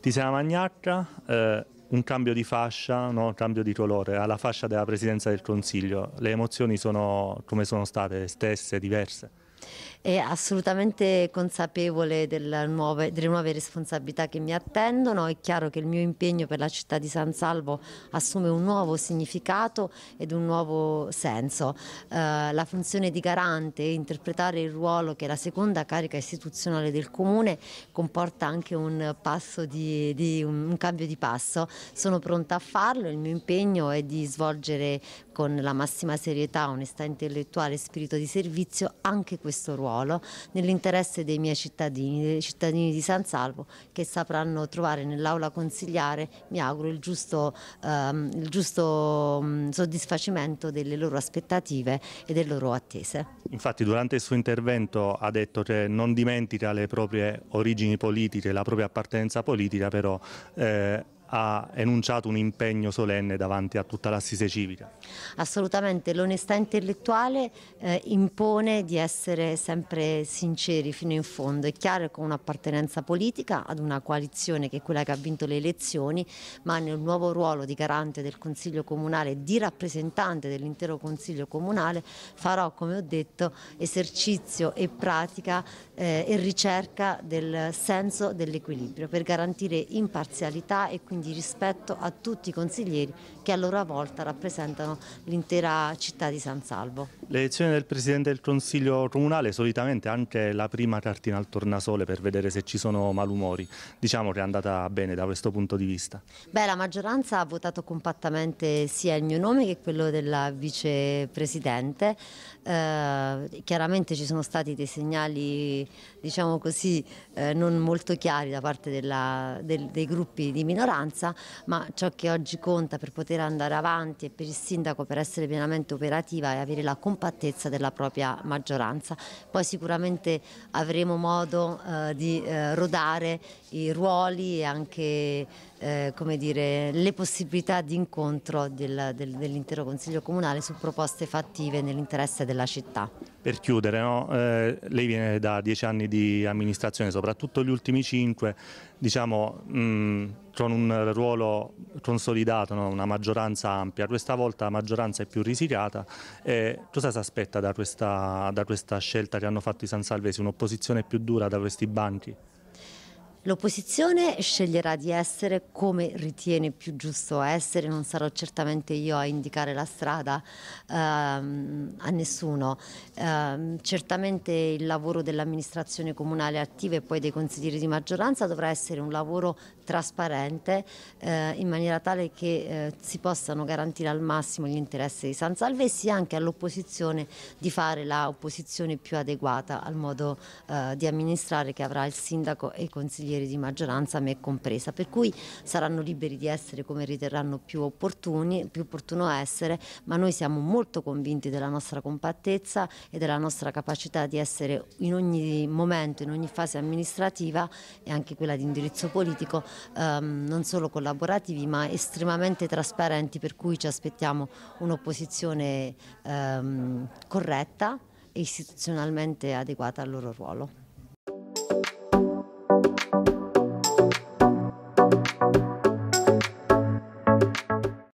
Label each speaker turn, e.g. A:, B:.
A: Tisena Magnacca, eh, un cambio di fascia, no? un cambio di colore, alla fascia della Presidenza del Consiglio. Le emozioni sono come sono state, stesse, diverse?
B: è assolutamente consapevole nuove, delle nuove responsabilità che mi attendono. È chiaro che il mio impegno per la città di San Salvo assume un nuovo significato ed un nuovo senso. Eh, la funzione di garante, e interpretare il ruolo che è la seconda carica istituzionale del Comune, comporta anche un, di, di, un cambio di passo. Sono pronta a farlo, il mio impegno è di svolgere con la massima serietà, onestà intellettuale e spirito di servizio anche questo questo ruolo nell'interesse dei miei cittadini, dei cittadini di San Salvo che sapranno trovare nell'aula consigliare, mi auguro, il giusto, ehm, il giusto mm, soddisfacimento delle loro aspettative e delle loro attese.
A: Infatti durante il suo intervento ha detto che cioè, non dimentica le proprie origini politiche, la propria appartenenza politica, però eh, ha enunciato un impegno solenne davanti a tutta l'assise civica.
B: Assolutamente, l'onestà intellettuale eh, impone di essere sempre sinceri fino in fondo, è chiaro che con un'appartenenza politica ad una coalizione che è quella che ha vinto le elezioni, ma nel nuovo ruolo di garante del Consiglio Comunale, e di rappresentante dell'intero Consiglio Comunale, farò come ho detto esercizio e pratica eh, e ricerca del senso dell'equilibrio per garantire imparzialità e quindi quindi rispetto a tutti i consiglieri che a loro volta rappresentano l'intera città di San Salvo.
A: L'elezione del Presidente del Consiglio Comunale solitamente anche la prima cartina al tornasole per vedere se ci sono malumori. Diciamo che è andata bene da questo punto di vista.
B: Beh, la maggioranza ha votato compattamente sia il mio nome che quello della Vicepresidente. Eh, chiaramente ci sono stati dei segnali, diciamo così, eh, non molto chiari da parte della, del, dei gruppi di minoranza, ma ciò che oggi conta per poter andare avanti e per il Sindaco per essere pienamente operativa e avere la compagnia compattezza della propria maggioranza. Poi sicuramente avremo modo eh, di eh, rodare i ruoli e anche eh, dire, le possibilità di incontro del, del, dell'intero Consiglio Comunale su proposte fattive nell'interesse della città.
A: Per chiudere, no? eh, lei viene da dieci anni di amministrazione, soprattutto gli ultimi cinque, diciamo, mh, con un ruolo consolidato, no? una maggioranza ampia. Questa volta la maggioranza è più risicata. Eh, cosa si aspetta da questa, da questa scelta che hanno fatto i San Salvesi, un'opposizione più dura da questi banchi?
B: L'opposizione sceglierà di essere come ritiene più giusto essere, non sarò certamente io a indicare la strada ehm, a nessuno. Eh, certamente il lavoro dell'amministrazione comunale attiva e poi dei consiglieri di maggioranza dovrà essere un lavoro trasparente eh, in maniera tale che eh, si possano garantire al massimo gli interessi di San Salvesi e sia anche all'opposizione di fare la opposizione più adeguata al modo eh, di amministrare che avrà il sindaco e i consiglieri consiglieri di maggioranza, me compresa, per cui saranno liberi di essere come riterranno più, opportuni, più opportuno essere, ma noi siamo molto convinti della nostra compattezza e della nostra capacità di essere in ogni momento, in ogni fase amministrativa e anche quella di indirizzo politico, ehm, non solo collaborativi ma estremamente trasparenti, per cui ci aspettiamo un'opposizione ehm, corretta e istituzionalmente adeguata al loro ruolo.